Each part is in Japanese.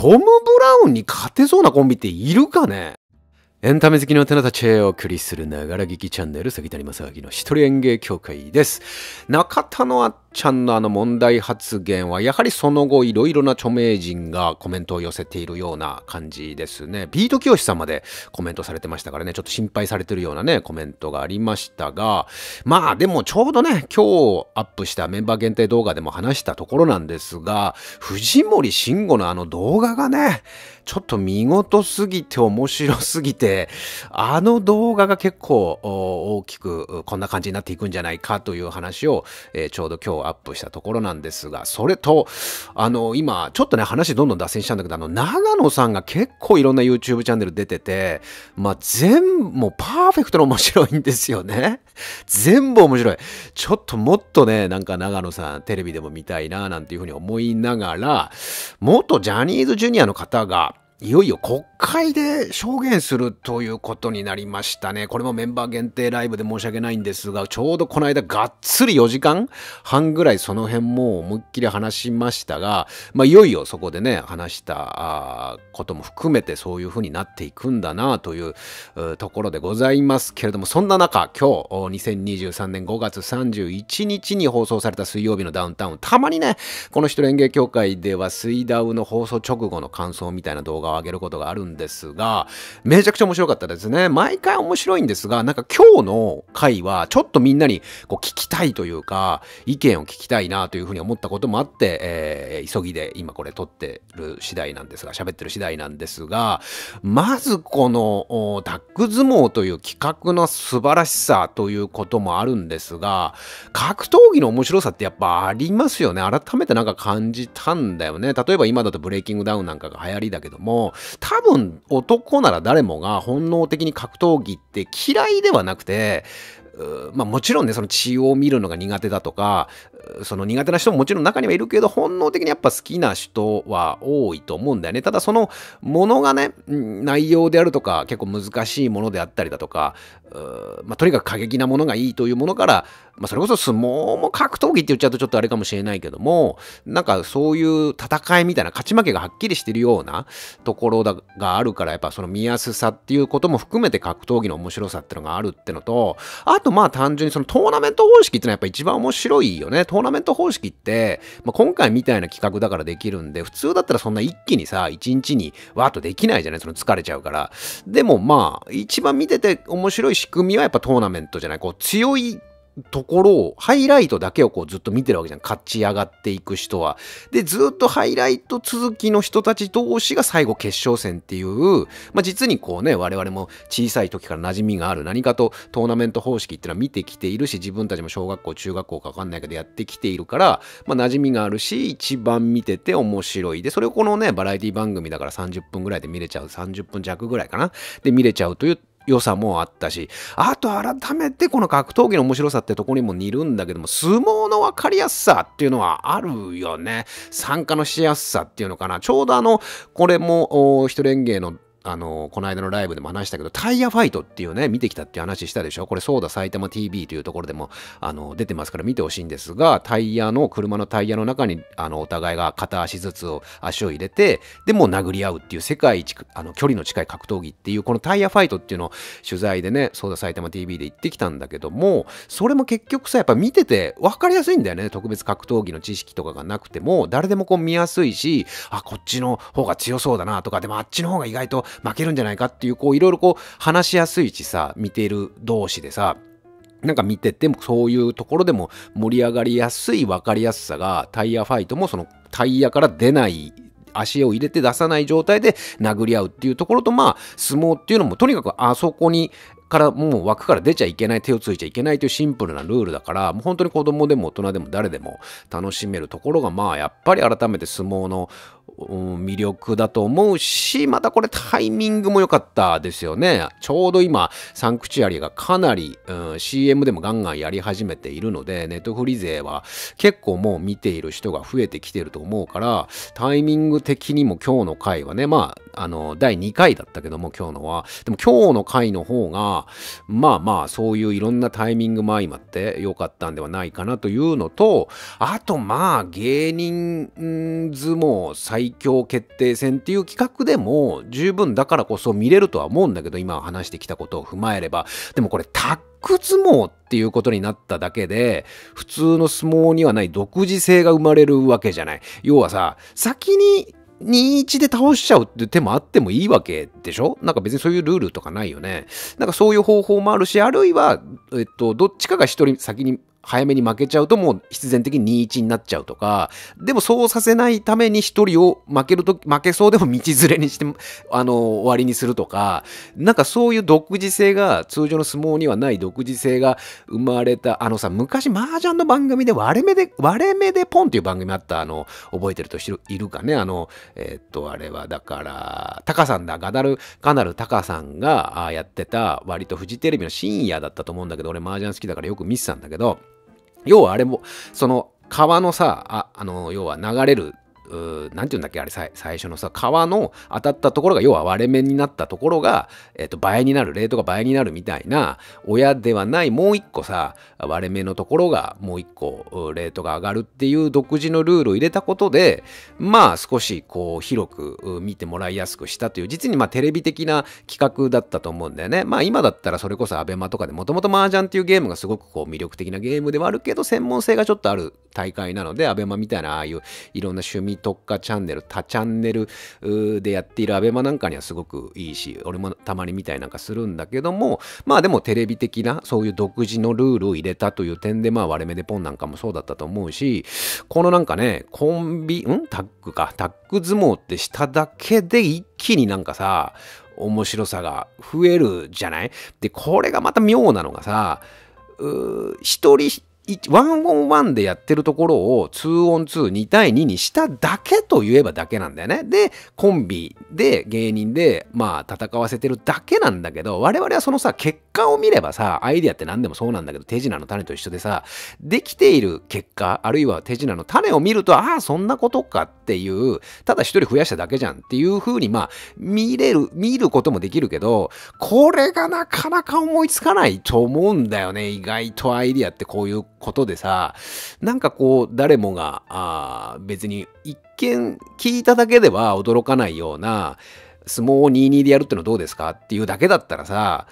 トム・ブラウンに勝てそうなコンビっているかねエンタメ好きの手形たちへお送りするながら劇チャンネル、杉谷正明の一人演芸協会です。中田のあっちゃんのあの問題発言は、やはりその後いろいろな著名人がコメントを寄せているような感じですね。ビート清さんまでコメントされてましたからね、ちょっと心配されてるようなね、コメントがありましたが、まあでもちょうどね、今日アップしたメンバー限定動画でも話したところなんですが、藤森慎吾のあの動画がね、ちょっと見事すぎて面白すぎて、あの動画が結構大きくこんな感じになっていくんじゃないかという話を、えー、ちょうど今日アップしたところなんですが、それと、あの、今、ちょっとね、話どんどん脱線したんだけど、あの、長野さんが結構いろんな YouTube チャンネル出てて、まあ、全部、もうパーフェクトの面白いんですよね。全部面白い。ちょっともっとね、なんか長野さんテレビでも見たいな、なんていうふうに思いながら、元ジャニーズジュニアの方が、いよいよ国会で証言するということになりましたね。これもメンバー限定ライブで申し訳ないんですが、ちょうどこの間がっつり4時間半ぐらいその辺も思いっきり話しましたが、まあ、いよいよそこでね、話したことも含めてそういうふうになっていくんだなというところでございますけれども、そんな中、今日2023年5月31日に放送された水曜日のダウンタウン、たまにね、この人連芸協会では水ダウの放送直後の感想みたいな動画を上げることがあるんですが、めちゃくちゃ面白かったですね。毎回面白いんですが、なんか今日の回はちょっとみんなにこう聞きたいというか、意見を聞きたいなというふうに思ったこともあって、えー、急ぎで今これ撮ってる次第なんですが、喋ってる次第なんですが、まずこのタッグ相撲という企画の素晴らしさということもあるんですが、格闘技の面白さってやっぱありますよね。改めてなんか感じたんだよね。例えば今だとブレイキングダウンなんかが流行りだけども、多分男なら誰もが本能的に格闘技って嫌いではなくて、まあもちろんね、その血を見るのが苦手だとか、その苦手な人ももちろん中にはいるけど、本能的にやっぱ好きな人は多いと思うんだよね。ただそのものがね、内容であるとか、結構難しいものであったりだとか、まあとにかく過激なものがいいというものから、まあそれこそ相撲も格闘技って言っちゃうとちょっとあれかもしれないけども、なんかそういう戦いみたいな勝ち負けがはっきりしてるようなところだがあるから、やっぱその見やすさっていうことも含めて格闘技の面白さってのがあるってのと、あととまあ単純にそのトーナメント方式ってのはやっぱ一番面白いよね。トーナメント方式って、まあ、今回みたいな企画だからできるんで、普通だったらそんな一気にさ、一日にわーっとできないじゃないその疲れちゃうから。でもまあ、一番見てて面白い仕組みはやっぱトーナメントじゃないこう強いところをハイライトだけをこうずっと見てるわけじゃん勝ち上がっていく人は。でずっとハイライト続きの人たち同士が最後決勝戦っていう、まあ、実にこうね我々も小さい時から馴染みがある何かとトーナメント方式っていうのは見てきているし自分たちも小学校中学校か分かんないけどやってきているから、まあ、馴染みがあるし一番見てて面白いでそれをこのねバラエティ番組だから30分ぐらいで見れちゃう30分弱ぐらいかなで見れちゃうという良さもあったし、あと改めてこの格闘技の面白さってとこにも似るんだけども、相撲の分かりやすさっていうのはあるよね。参加のしやすさっていうのかな。ちょうどあの、これも、一連芸のあの、この間のライブでも話したけど、タイヤファイトっていうね、見てきたっていう話したでしょこれ、そうだ埼玉 TV というところでも、あの、出てますから見てほしいんですが、タイヤの、車のタイヤの中に、あの、お互いが片足ずつを、足を入れて、でも殴り合うっていう世界一、あの、距離の近い格闘技っていう、このタイヤファイトっていうのを取材でね、そうだ埼玉 TV で行ってきたんだけども、それも結局さ、やっぱ見てて分かりやすいんだよね。特別格闘技の知識とかがなくても、誰でもこう見やすいし、あ、こっちの方が強そうだなとか、でもあっちの方が意外と負けるんじゃないかっていう、こう、いろいろこう、話しやすいしさ、見ている同士でさ、なんか見ててもそういうところでも盛り上がりやすい分かりやすさがタイヤファイトもそのタイヤから出ない足を入れて出さない状態で殴り合うっていうところとまあ相撲っていうのもとにかくあそこにからもう枠から出ちゃいけない手をついちゃいけないというシンプルなルールだからもう本当に子供でも大人でも誰でも楽しめるところがまあやっぱり改めて相撲の魅力だと思うしまたこれタイミングも良かったですよねちょうど今サンクチュアリがかなり、うん、CM でもガンガンやり始めているのでネットフリ勢は結構もう見ている人が増えてきてると思うからタイミング的にも今日の回はねまああの、第2回だったけども、今日のは。でも今日の回の方が、まあまあ、そういういろんなタイミングも相まって良かったんではないかなというのと、あとまあ、芸人相撲最強決定戦っていう企画でも、十分だからこそ見れるとは思うんだけど、今話してきたことを踏まえれば。でもこれ、タック相撲っていうことになっただけで、普通の相撲にはない独自性が生まれるわけじゃない。要はさ、先に2-1で倒しちゃうって手もあってもいいわけでしょなんか別にそういうルールとかないよね。なんかそういう方法もあるし、あるいは、えっと、どっちかが一人先に早めに負けちゃうともう必然的に2-1になっちゃうとか、でもそうさせないために1人を負けると、負けそうでも道連れにして、あの、終わりにするとか、なんかそういう独自性が、通常の相撲にはない独自性が生まれた、あのさ、昔麻雀の番組で割れ目で、割れ目でポンっていう番組あった、あの、覚えてるといるかね、あの、えー、っと、あれはだから、タカさんだ、ガダル、カナルタカさんがやってた、割とフジテレビの深夜だったと思うんだけど、俺麻雀好きだからよく見てたんだけど、要はあれも、その川のさ、あ、あの、要は流れる何て言うんだっけあれ最初のさ川の当たったところが要は割れ目になったところが、えー、と倍になるレートが倍になるみたいな親ではないもう一個さ割れ目のところがもう一個レートが上がるっていう独自のルールを入れたことでまあ少しこう広く見てもらいやすくしたという実にまあテレビ的な企画だったと思うんだよねまあ今だったらそれこそ abema とかでもともと麻雀っていうゲームがすごくこう魅力的なゲームではあるけど専門性がちょっとある大会なので、abema みたいなああいういろんな趣味特化チャンネル、他チャンネルでやっている abema なんかにはすごくいいし、俺もたまに見たりなんかするんだけども、まあでもテレビ的なそういう独自のルールを入れたという点で、まあ割れ目でポンなんかもそうだったと思うし、このなんかね、コンビ、んタッグか、タッグ相撲ってしただけで一気になんかさ、面白さが増えるじゃないで、これがまた妙なのがさ、う一人 1on1 でやってるところを 2on2、2対2にしただけと言えばだけなんだよね。で、コンビで芸人で、まあ、戦わせてるだけなんだけど、我々はそのさ、結果を見ればさ、アイディアって何でもそうなんだけど、手品の種と一緒でさ、できている結果、あるいは手品の種を見ると、ああ、そんなことかっていう、ただ一人増やしただけじゃんっていう風に、まあ、見れる、見ることもできるけど、これがなかなか思いつかないと思うんだよね。意外とアイディアってこういうことでさ、なんかこう、誰もが、あ別に一見聞いただけでは驚かないような、相撲を22でやるってのはどうですかっていうだけだったらさ、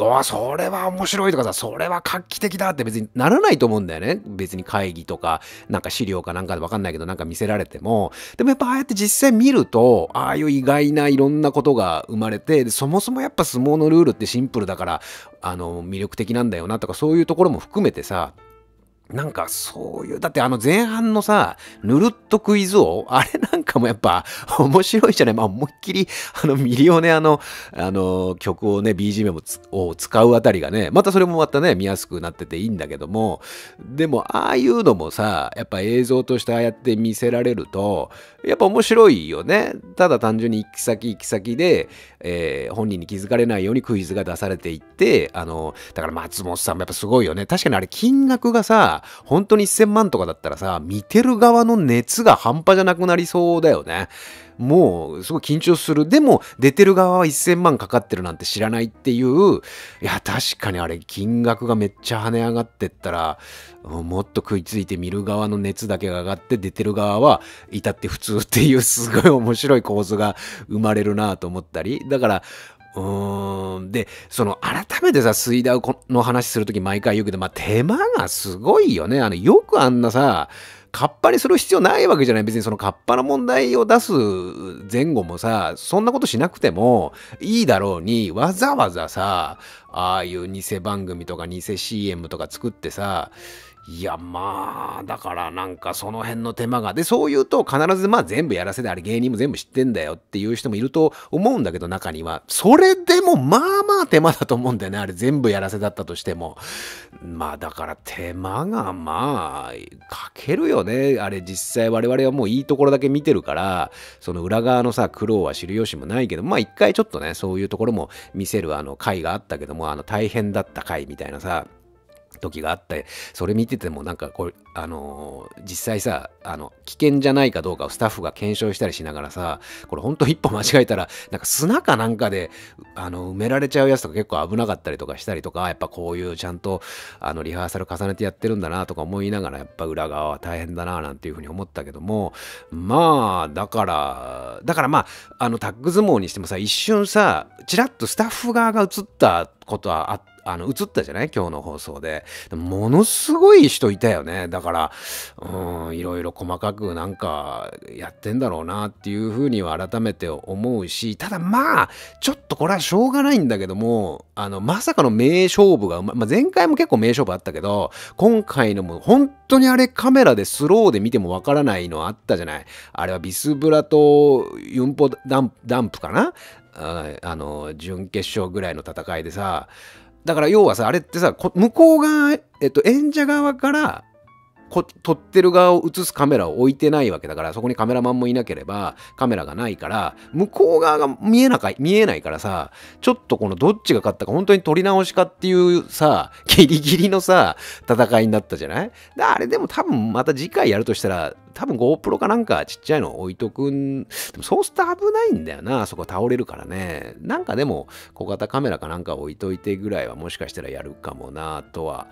うわ、それは面白いとかさ、それは画期的だって別にならないと思うんだよね。別に会議とか、なんか資料かなんかでわかんないけど、なんか見せられても。でもやっぱああやって実際見ると、ああいう意外ないろんなことが生まれて、そもそもやっぱ相撲のルールってシンプルだから、あの、魅力的なんだよなとか、そういうところも含めてさ、なんかそういう、だってあの前半のさ、ぬるっとクイズ王あれなんかもやっぱ面白いじゃないまあ思いっきりあのミリオネアのあの曲をね、BGM を使うあたりがね、またそれもまたね、見やすくなってていいんだけども、でもああいうのもさ、やっぱ映像としてああやって見せられると、やっぱ面白いよね。ただ単純に行き先行き先で、えー、本人に気づかれないようにクイズが出されていって、あの、だから松本さんもやっぱすごいよね。確かにあれ金額がさ、本当に1000万とかだったらさ、見てる側の熱が半端じゃなくなりそうだよね。もう、すごい緊張する。でも、出てる側は1000万かかってるなんて知らないっていう、いや、確かにあれ、金額がめっちゃ跳ね上がってったら、もっと食いついて見る側の熱だけが上がって、出てる側は、至って普通っていう、すごい面白い構図が生まれるなと思ったり。だから、うーん。で、その、改めてさ、水田の話するとき毎回言うけど、まあ、手間がすごいよね。あの、よくあんなさ、カッパにする必要ないわけじゃない。別にそのカッパの問題を出す前後もさ、そんなことしなくてもいいだろうに、わざわざさ、ああいう偽番組とか偽 CM とか作ってさ、いやまあだからなんかその辺の手間がでそう言うと必ずまあ全部やらせであれ芸人も全部知ってんだよっていう人もいると思うんだけど中にはそれでもまあまあ手間だと思うんだよねあれ全部やらせだったとしてもまあだから手間がまあかけるよねあれ実際我々はもういいところだけ見てるからその裏側のさ苦労は知る由もないけどまあ一回ちょっとねそういうところも見せるあの回があったけどもあの大変だった回みたいなさ時があって、それ見ててもなんかこれ、あのー、実際さ、あの、危険じゃないかどうかをスタッフが検証したりしながらさ、これほんと一歩間違えたら、なんか砂かなんかで、あの、埋められちゃうやつとか結構危なかったりとかしたりとか、やっぱこういうちゃんと、あの、リハーサル重ねてやってるんだなとか思いながら、やっぱ裏側は大変だななんていうふうに思ったけども、まあ、だから、だからまあ、あの、タッグ相撲にしてもさ、一瞬さ、ちらっとスタッフ側が映ったことはあって、あの、映ったじゃない今日の放送で。ものすごい人いたよね。だから、うん、いろいろ細かくなんかやってんだろうなっていうふうには改めて思うし、ただまあ、ちょっとこれはしょうがないんだけども、あの、まさかの名勝負が、ま、前回も結構名勝負あったけど、今回のも本当にあれカメラでスローで見てもわからないのあったじゃないあれはビスブラとユンポダンプかなあの、準決勝ぐらいの戦いでさ、だから要はさ、あれってさ、向こう側、えっと、演者側からこ撮ってる側を映すカメラを置いてないわけだから、そこにカメラマンもいなければ、カメラがないから、向こう側が見えなか見えないからさ、ちょっとこのどっちが勝ったか、本当に撮り直しかっていうさ、ギリギリのさ、戦いになったじゃないあれでも多分また次回やるとしたら、多分 GoPro かなんかちっちゃいの置いとくん、でもそうすると危ないんだよな、あそこ倒れるからね。なんかでも小型カメラかなんか置いといてぐらいはもしかしたらやるかもなとは、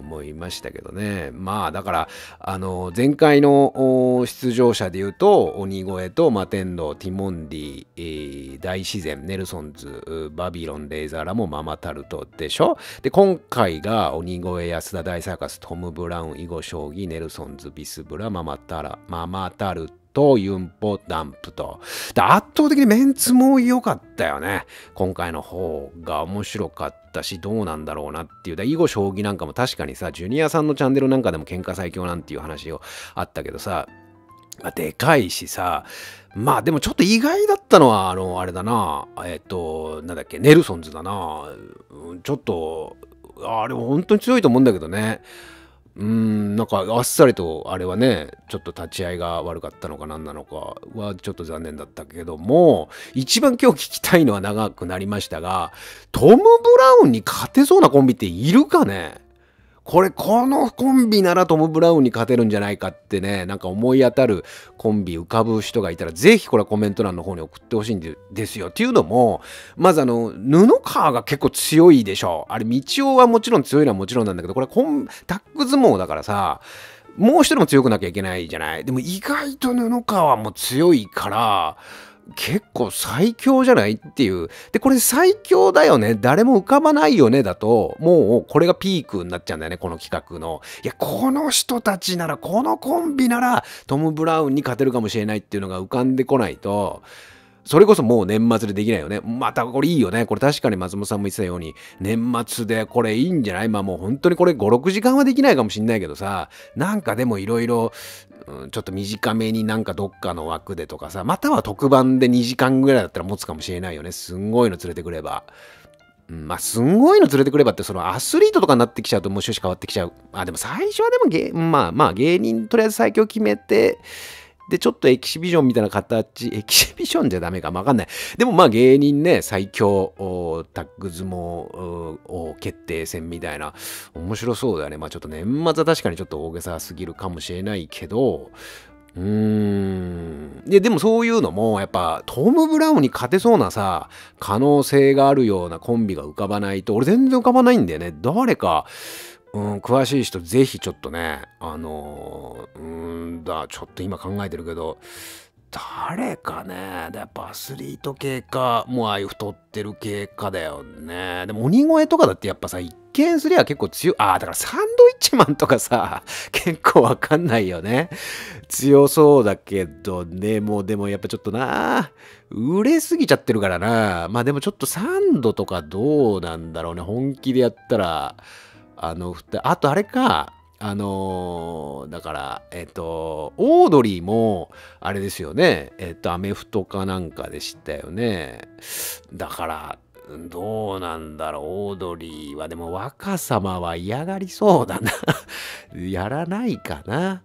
思いましたけどね。まあだから、あの、前回の出場者で言うと、鬼越と摩天ンティモンディ、大自然、ネルソンズ、バビロン、レイザーラもママタルトでしょで、今回が鬼越、安田大サーカス、トム・ブラウン、囲碁将棋、ネルソンズ、ビスブラ、ママまたら、ママタルとユンポダンプと。で、圧倒的にメンツも良かったよね。今回の方が面白かったし、どうなんだろうなっていう。で、囲碁将棋なんかも確かにさ、ジュニアさんのチャンネルなんかでも喧嘩最強なんていう話をあったけどさ、まあ、でかいしさ、まあでもちょっと意外だったのは、あの、あれだな、えっ、と、なんだっけ、ネルソンズだな、ちょっと、あれ本当に強いと思うんだけどね。うん、なんかあっさりとあれはね、ちょっと立ち合いが悪かったのか何なのかはちょっと残念だったけども、一番今日聞きたいのは長くなりましたが、トム・ブラウンに勝てそうなコンビっているかねこれこのコンビならトム・ブラウンに勝てるんじゃないかってねなんか思い当たるコンビ浮かぶ人がいたらぜひこれコメント欄の方に送ってほしいんですよっていうのもまずあの布川が結構強いでしょあれ道夫はもちろん強いのはもちろんなんだけどこれタック相撲だからさもう一人も強くなきゃいけないじゃないでも意外と布川も強いから結構最強じゃないっていう。で、これ最強だよね。誰も浮かばないよね。だと、もうこれがピークになっちゃうんだよね。この企画の。いや、この人たちなら、このコンビなら、トム・ブラウンに勝てるかもしれないっていうのが浮かんでこないと、それこそもう年末でできないよね。またこれいいよね。これ確かに松本さんも言ってたように、年末でこれいいんじゃないまあもう本当にこれ5、6時間はできないかもしんないけどさ、なんかでもいろいろ、ちょっと短めになんかどっかの枠でとかさ、または特番で2時間ぐらいだったら持つかもしれないよね。すんごいの連れてくれば。まあ、すんごいの連れてくればって、そのアスリートとかになってきちゃうと、もう趣旨変わってきちゃう。あ、でも最初はでもまあまあ芸人とりあえず最強決めて、で、ちょっとエキシビジョンみたいな形、エキシビジョンじゃダメかもわかんない。でもまあ芸人ね、最強タッグ相撲を決定戦みたいな、面白そうだよね。まあちょっと年末は確かにちょっと大げさすぎるかもしれないけど、うーん。で、でもそういうのも、やっぱ、トム・ブラウンに勝てそうなさ、可能性があるようなコンビが浮かばないと、俺全然浮かばないんだよね。誰か、うん、詳しい人ぜひちょっとね、あのー、うんだ、ちょっと今考えてるけど、誰かね、やっぱアスリート系か、もうああいう太ってる系かだよね。でも鬼越とかだってやっぱさ、一見すりゃ結構強い、ああ、だからサンドイッチマンとかさ、結構わかんないよね。強そうだけどね、もうでもやっぱちょっとな、売れすぎちゃってるからな。まあでもちょっとサンドとかどうなんだろうね、本気でやったら。あの、あとあれか、あのー、だから、えっ、ー、と、オードリーも、あれですよね、えっ、ー、と、アメフトかなんかでしたよね。だから、どうなんだろう、オードリーは、でも若様は嫌がりそうだな やらないかな。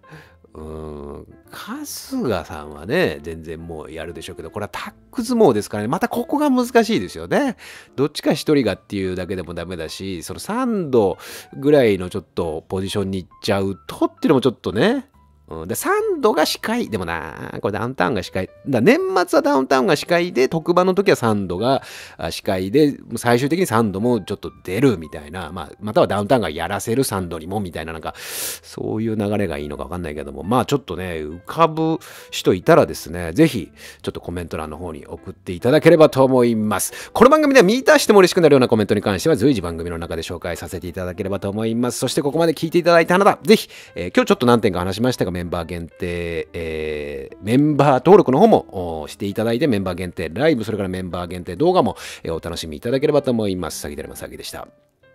うん、春日さんはね、全然もうやるでしょうけど、これはタック相撲ですからね、またここが難しいですよね。どっちか一人がっていうだけでもダメだし、その3度ぐらいのちょっとポジションに行っちゃうとっていうのもちょっとね、うん、で、サンドが司会。でもな、これダウンタウンが司会。だ年末はダウンタウンが司会で、特番の時はサンドが司会で、最終的にサンドもちょっと出るみたいな、まあ、またはダウンタウンがやらせるサンドにもみたいな、なんか、そういう流れがいいのかわかんないけども、まあちょっとね、浮かぶ人いたらですね、ぜひ、ちょっとコメント欄の方に送っていただければと思います。この番組では見出しても嬉しくなるようなコメントに関しては、随時番組の中で紹介させていただければと思います。そしてここまで聞いていただいたあなた、ぜひ、えー、今日ちょっと何点か話しましたが、メンバー限定、えー、メンバー登録の方もしていただいて、メンバー限定ライブ、それからメンバー限定動画も、えー、お楽しみいただければと思います。詐欺だれま詐欺でした。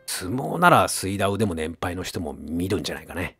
相撲なら水道でも年配の人も見るんじゃないかね。